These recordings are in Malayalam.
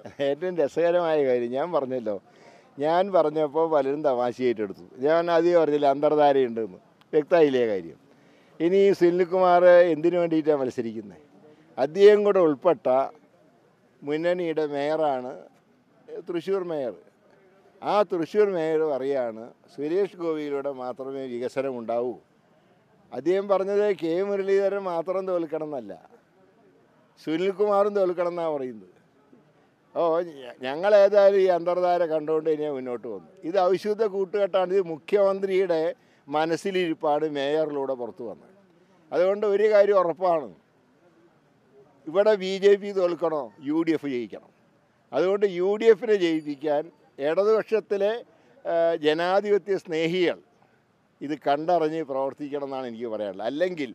ഏറ്റവും രസകരമായ കാര്യം ഞാൻ പറഞ്ഞല്ലോ ഞാൻ പറഞ്ഞപ്പോൾ പലരും തമാശയായിട്ട് എടുത്തു ഞാൻ ആദ്യം പറഞ്ഞില്ല അന്തർധാരയുണ്ടെന്ന് വ്യക്തമായില്ലേ കാര്യം ഇനി സുനിൽകുമാർ എന്തിനു വേണ്ടിയിട്ടാണ് മത്സരിക്കുന്നത് അദ്ദേഹം കൂടെ ഉൾപ്പെട്ട മുന്നണിയുടെ മേയറാണ് തൃശ്ശൂർ മേയർ ആ തൃശ്ശൂർ മേയർ പറയുകയാണ് സുരേഷ് ഗോപിയിലൂടെ മാത്രമേ വികസനം ഉണ്ടാവൂ അദ്ദേഹം പറഞ്ഞത് കെ മുരളീധരൻ മാത്രം തോൽക്കണം എന്നല്ല സുനിൽകുമാറും തോൽക്കണം എന്നാണ് പറയുന്നത് ഓ ഞങ്ങൾ ഏതായാലും ഈ അന്തർധാര കണ്ടുകൊണ്ട് ഇനിയെ മുന്നോട്ട് വന്നു ഇത് ഔഷധ കൂട്ടുകെട്ടാണ് ഇത് മുഖ്യമന്ത്രിയുടെ മനസ്സിലിരിപ്പാണ് മേയറിലൂടെ പുറത്തു വന്നത് അതുകൊണ്ട് ഒരു കാര്യം ഉറപ്പാണ് ഇവിടെ ബി ജെ പി തോൽക്കണോ യു ഡി എഫ് ജയിക്കണം അതുകൊണ്ട് യു ഡി എഫിനെ ജയിപ്പിക്കാൻ ഇടതുപക്ഷത്തിലെ ജനാധിപത്യ സ്നേഹികൾ ഇത് കണ്ടറിഞ്ഞ് പ്രവർത്തിക്കണം എന്നാണ് എനിക്ക് പറയാനുള്ളത് അല്ലെങ്കിൽ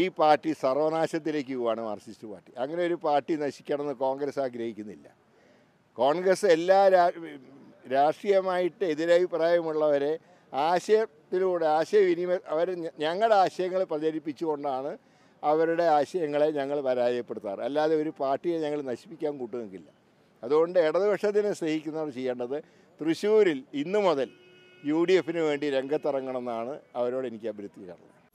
ഈ പാർട്ടി സർവനാശത്തിലേക്ക് പോവുകയാണ് മാർക്സിസ്റ്റ് പാർട്ടി അങ്ങനെ ഒരു പാർട്ടി നശിക്കണമെന്ന് കോൺഗ്രസ് ആഗ്രഹിക്കുന്നില്ല കോൺഗ്രസ് എല്ലാ രാഷ്ട്രീയമായിട്ട് എതിരഭിപ്രായമുള്ളവരെ ആശയത്തിലൂടെ ആശയവിനിമയ അവർ ഞങ്ങളുടെ ആശയങ്ങൾ പ്രചരിപ്പിച്ചുകൊണ്ടാണ് അവരുടെ ആശയങ്ങളെ ഞങ്ങൾ പരാജയപ്പെടുത്താറ് അല്ലാതെ ഒരു പാർട്ടിയെ ഞങ്ങൾ നശിപ്പിക്കാൻ കൂട്ടുനിൽക്കില്ല അതുകൊണ്ട് ഇടതുപക്ഷത്തിനെ സ്നേഹിക്കുന്നവർ ചെയ്യേണ്ടത് തൃശ്ശൂരിൽ ഇന്നു മുതൽ യു ഡി എഫിന് വേണ്ടി രംഗത്തിറങ്ങണമെന്നാണ് അവരോട് എനിക്ക് അഭ്യർത്ഥിക്കാറുള്ളത്